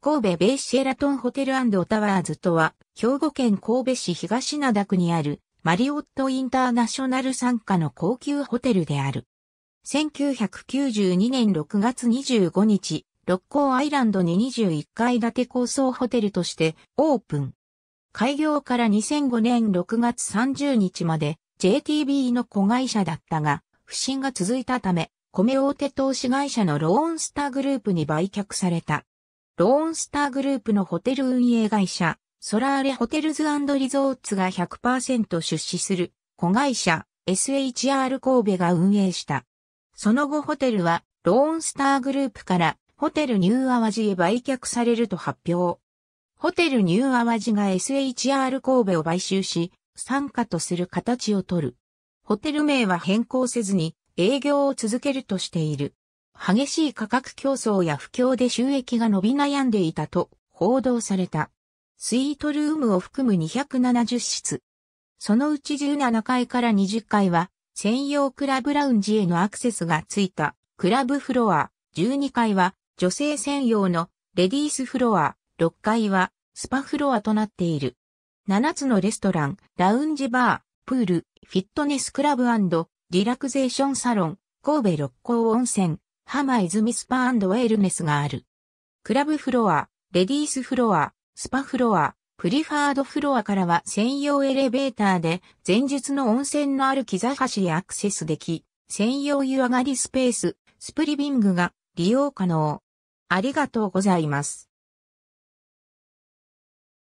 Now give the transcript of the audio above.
神戸ベイシェラトンホテルタワーズとは、兵庫県神戸市東灘区にある、マリオットインターナショナル参加の高級ホテルである。1992年6月25日、六甲アイランドに21階建て高層ホテルとしてオープン。開業から2005年6月30日まで JTB の子会社だったが、不振が続いたため、米大手投資会社のローンスターグループに売却された。ローンスターグループのホテル運営会社、ソラーレホテルズリゾーツが100%出資する子会社 SHR 神戸が運営した。その後ホテルはローンスターグループからホテルニューアワジへ売却されると発表。ホテルニューアワジが SHR 神戸を買収し、参加とする形をとる。ホテル名は変更せずに営業を続けるとしている。激しい価格競争や不況で収益が伸び悩んでいたと報道された。スイートルームを含む270室。そのうち17階から20階は専用クラブラウンジへのアクセスがついたクラブフロア、12階は女性専用のレディースフロア、6階はスパフロアとなっている。7つのレストラン、ラウンジバー、プール、フィットネスクラブリラクゼーションサロン、神戸六甲温泉、浜泉スパウェルネスがある。クラブフロア、レディースフロア、スパフロア、プリファードフロアからは専用エレベーターで前述の温泉のある木座橋へアクセスでき、専用湯上がりスペース、スプリビングが利用可能。ありがとうございます。